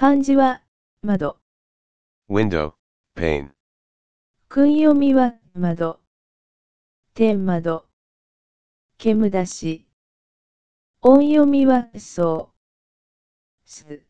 漢字は、窓。window, pane. 訓読みは、窓。天窓。煙出し。音読みは、そう。す。